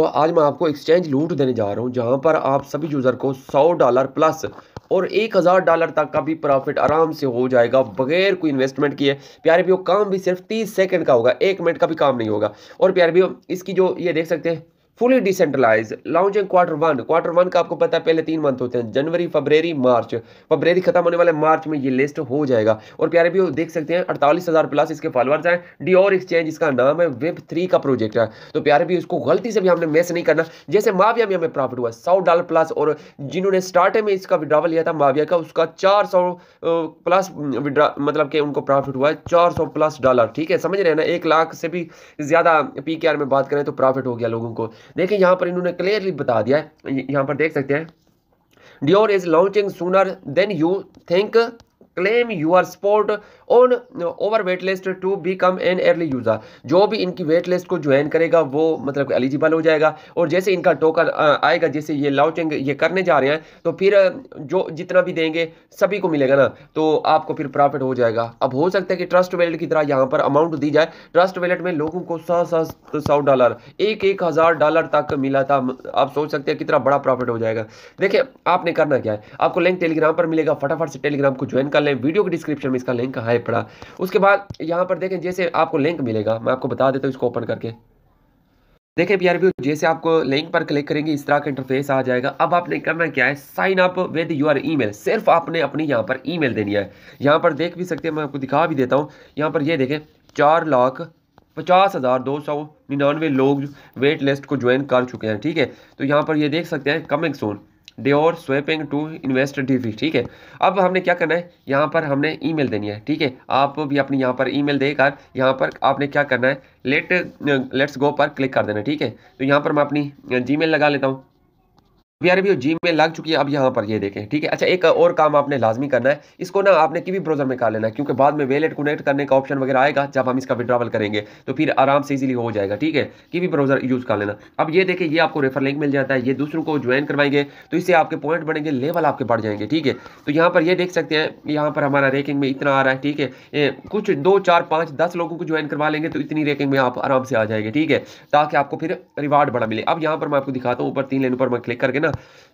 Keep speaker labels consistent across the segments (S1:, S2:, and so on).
S1: आज मैं आपको एक्सचेंज लूट देने जा रहा हूँ जहाँ पर आप सभी यूज़र को सौ डॉलर प्लस और एक हज़ार डॉलर तक का भी प्रॉफिट आराम से हो जाएगा बगैर कोई इन्वेस्टमेंट किए प्यारे भी काम भी सिर्फ तीस सेकंड का होगा एक मिनट का भी काम नहीं होगा और प्यारे भी इसकी जो ये देख सकते हैं fully decentralized launching quarter one quarter one का आपको पता है पहले तीन मंथ होते हैं जनवरी फरवरी मार्च फरवरी खत्म होने वाले मार्च में ये लिस्ट हो जाएगा और प्यारे भी देख सकते हैं अड़तालीस हज़ार प्लस इसके फॉलोअर्स हैं डिओर एक्सचेंज इसका नाम है वेब थ्री का प्रोजेक्ट है तो प्यारे भी उसको गलती से भी हमने मिस नहीं करना जैसे माविया में हमें प्रॉफिट हुआ सौ डॉलर प्लस और जिन्होंने स्टार्ट में इसका विड्रावल लिया था माविया का उसका चार सौ प्लस विड्रा मतलब कि उनको प्रॉफिट हुआ है चार सौ प्लस डॉलर ठीक है समझ रहे हैं ना एक लाख से भी ज़्यादा पी में बात करें तो प्रॉफिट हो गया लोगों को देखिए यहाँ पर इन्होंने क्लियरली बता दिया है यहाँ पर देख सकते हैं Dior is launching sooner than you think claim your spot on over wait list to become an early user जो भी इनकी वेट लिस्ट को ज्वाइन करेगा वो मतलब एलिजिबल हो जाएगा और जैसे इनका टोकन uh, आएगा जैसे ये लॉचिंग ये करने जा रहे हैं तो फिर uh, जो जितना भी देंगे सभी को मिलेगा ना तो आपको फिर प्रॉफिट हो जाएगा अब हो सकता है कि ट्रस्ट वैलेट की तरह यहाँ पर अमाउंट दी जाए ट्रस्ट वैलेट में लोगों को सौ सौ सौ डॉलर एक एक हज़ार डॉलर तक मिला था आप सोच सकते हैं कितना बड़ा प्रॉफिट हो जाएगा देखिए आपने करना क्या है आपको लिंक टेलीग्राम पर मिलेगा फटाफट से टेलीग्राम को ज्वाइन कर लें वीडियो के डिस्क्रिप्शन में इसका लिंक है पड़ा उसके बाद यहाँ पर देखें जैसे आपको लिंक मिलेगा मैं आपको बता देता हूँ इसको ओपन करके देखें पी व्यू जैसे आपको लिंक पर क्लिक करेंगे इस तरह का इंटरफेस आ जाएगा अब आपने करना क्या है sign up with your email सिर्फ आपने अपनी यहाँ पर ईमेल देनी है यहाँ पर देख भी सकते हैं मैं आपको दिखा भी देता हूँ यहाँ पर ये यह देखें चार लाख पचास हज़ार दो सौ निन्यानवे लोग वेट लिस्ट को ज्वाइन कर चुके हैं ठीक है तो यहाँ पर ये यह देख सकते हैं coming soon Dior swapping to invest DV ठीक है अब हमने क्या करना है यहाँ पर हमने ईमेल देनी है ठीक है आप भी अपनी यहाँ पर ईमेल देकर यहाँ पर आपने क्या करना है लेट लेट्स गो पर क्लिक कर देना ठीक है तो यहाँ पर मैं अपनी जीमेल लगा लेता हूँ वी आर जी में लग चुकी है अब यहाँ पर ये देखें ठीक है अच्छा एक और काम आपने लाजमी करना है इसको ना आपने किवी ब्राउजर में कर लेना है क्योंकि बाद में वेलेट कनेक्ट करने का ऑप्शन वगैरह आएगा जब हम इसका विड्रावल करेंगे तो फिर आराम से इजीली हो जाएगा ठीक है किवी ब्राउजर यूज़ कर लेना अब ये देखें ये आपको रेफर लिंक मिल जाता है ये दूसरों को ज्वाइन करवाएंगे तो इससे आपके पॉइंट बढ़ेंगे लेवल आपके बढ़ जाएंगे ठीक है तो यहाँ पर ये देख सकते हैं यहाँ पर हमारा रैकिंग में इतना आ रहा है ठीक है कुछ दो चार पाँच दस लोगों को ज्वाइन करवा लेंगे तो इतनी रैकिंग में आप आराम से आ जाएंगे ठीक है ताकि आपको फिर रिवार्ड बड़ा मिले अब यहाँ पर मैं आपको दिखाता हूँ ऊपर तीन लेन पर मैं क्लिक करके ना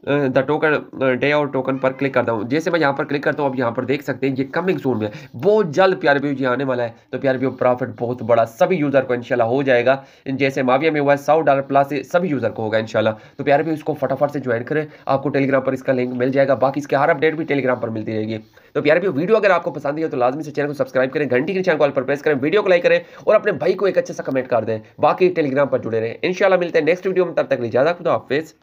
S1: द टोकन डे और टोकन पर क्लिक करता हूँ जैसे मैं यहाँ पर क्लिक करता हूँ आप यहाँ पर देख सकते हैं ये कमिंग जोन में बहुत जल्द प्यार व्यू जी आने वाला है तो प्यार व्यू प्रॉफिट बहुत बड़ा सभी यूज़र को इनशाला हो जाएगा जैसे माविया में हुआ है सौ डॉलर प्लस सभी यूज़र को होगा इनशाला तो प्यार व्यू इसको फटाफट से ज्वाइन करें आपको टेलीग्राम पर इसका लिंक मिल जाएगा बाकी इसके हर अपडेट भी टेलीग्राम पर मिलती रहेगी तो प्यार व्यू वीडियो अगर आपको पसंद है तो लाजमी से चैनल को सब्सक्राइब करें घंटी के चैनल पर प्रेस करें वीडियो को लाइक करें और अपने भाई को एक अच्छे से कमेंट कर दें बाकी टेलीग्राम पर जुड़े रहें इनशाला मिलते हैं नेक्स्ट वीडियो में तब तक लीजिए खुदा हाफिज़